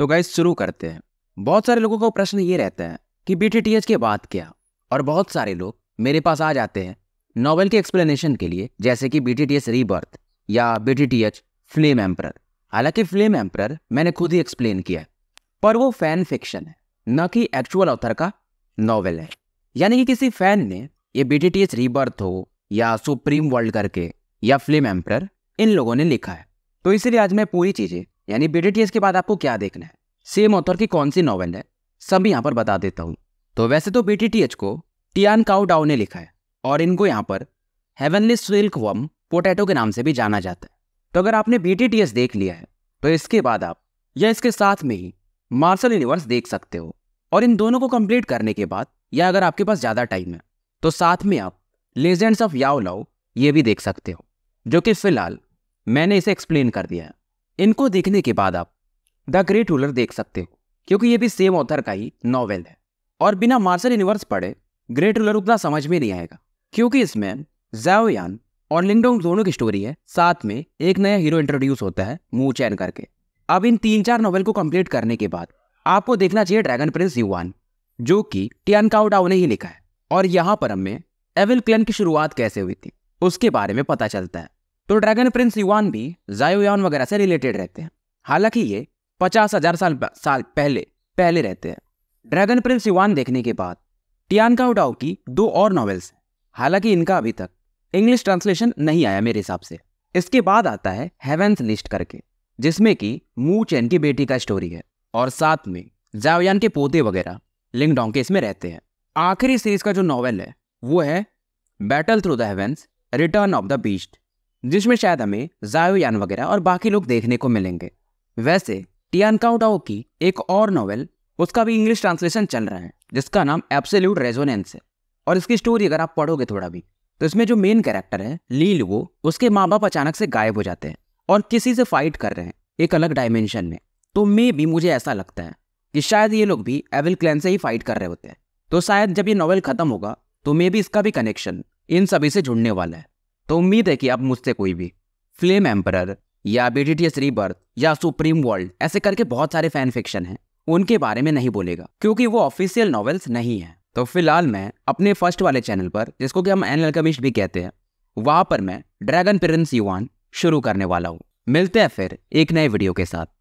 तो गाइस शुरू करते हैं बहुत सारे लोगों का प्रश्न ये रहता है कि बी के बाद क्या और बहुत सारे लोग मेरे पास आ जाते हैं नॉवल के एक्सप्लेनेशन के लिए जैसे कि बी टी रीबर्थ या बी टी फ्लेम एम्पर हालांकि फ्लेम एम्पर मैंने खुद ही एक्सप्लेन किया पर वो फैन फिक्शन है न कि एक्चुअल ऑथर का नॉवल है यानी कि किसी फैन ने ये बी टी रीबर्थ हो या सुप्रीम वर्ल्ड करके या फिल्म एम्पर इन लोगों ने लिखा है तो इसलिए आज मैं पूरी चीज़ें यानी बी के बाद आपको क्या देखना है सेम ऑथर की कौन सी नॉवल है सब यहाँ पर बता देता हूँ तो वैसे तो बी को टियान काउ डाउ ने लिखा है और इनको यहाँ पर हेवनली सिल्क वम पोटैटो के नाम से भी जाना जाता है तो अगर आपने बी देख लिया है तो इसके बाद आप या इसके साथ में ही मार्शल यूनिवर्स देख सकते हो और इन दोनों को कंप्लीट करने के बाद या अगर आपके पास ज़्यादा टाइम है तो साथ में आप लेजेंड्स ऑफ याओ लाओ ये भी देख सकते हो जो कि फ़िलहाल मैंने इसे एक्सप्लेन कर दिया है इनको देखने के बाद आप द ग्रेट रूलर देख सकते हो क्योंकि ये भी सेम ऑथर का ही नॉवेल है और बिना मार्शल यूनिवर्स पढ़े ग्रेट रूलर उतना समझ में नहीं आएगा क्योंकि इसमें जैवयान और लिंगडोंग दोनों की स्टोरी है साथ में एक नया हीरो इंट्रोड्यूस होता है मूह चैन करके अब इन तीन चार नॉवल को कंप्लीट करने के बाद आपको देखना चाहिए ड्रैगन प्रिंस युवान जो कि टियन काउडाओ ने ही लिखा है और यहाँ पर हमें एविल क्लन की शुरुआत कैसे हुई थी उसके बारे में पता चलता है तो ड्रैगन प्रिंस युवान भी जायोयान वगैरह से रिलेटेड रहते हैं हालांकि ये पचास हजार साल साल पहले पहले रहते हैं ड्रैगन प्रिंस युवान देखने के बाद टियान काउडाओ की दो और नॉवेल्स हैं हालांकि इनका अभी तक इंग्लिश ट्रांसलेशन नहीं आया मेरे हिसाब से इसके बाद आता है हेवेंस लिस्ट करके जिसमें कि मू चैन की बेटी का स्टोरी है और साथ में जावयान के पोते वगैरह लिंगडोंग के इसमें रहते हैं आखिरी सीरीज का जो नॉवेल है वो है battle through the heavens return of the beast जिसमें शायद हमें जायो यान वगैरह और बाकी लोग देखने को मिलेंगे वैसे टियान काउटाओ की एक और नॉवल उसका भी इंग्लिश ट्रांसलेशन चल रहा है जिसका नाम एब्सोल्यूट रेजोनेंस है और इसकी स्टोरी अगर आप पढ़ोगे थोड़ा भी तो इसमें जो मेन कैरेक्टर है लील वो उसके माँ बाप अचानक से गायब हो जाते हैं और किसी से फाइट कर रहे हैं एक अलग डायमेंशन में तो मे भी मुझे ऐसा लगता है कि शायद ये लोग भी एविल क्लैन से ही फाइट कर रहे होते हैं तो शायद जब ये नॉवल ख़त्म होगा तो मे भी इसका भी कनेक्शन इन सभी से जुड़ने वाला है तो उम्मीद है कि अब मुझसे कोई भी फ्लेम एम्पर या बीटीटीएस रीबर्थ या सुप्रीम वर्ल्ड ऐसे करके बहुत सारे फैन फिक्शन हैं उनके बारे में नहीं बोलेगा क्योंकि वो ऑफिशियल नॉवेल्स नहीं है तो फिलहाल मैं अपने फर्स्ट वाले चैनल पर जिसको कि हम एन एलकमिस्ट भी कहते हैं वहाँ पर मैं ड्रैगन प्रिंस युवान शुरू करने वाला हूँ मिलते हैं फिर एक नए वीडियो के साथ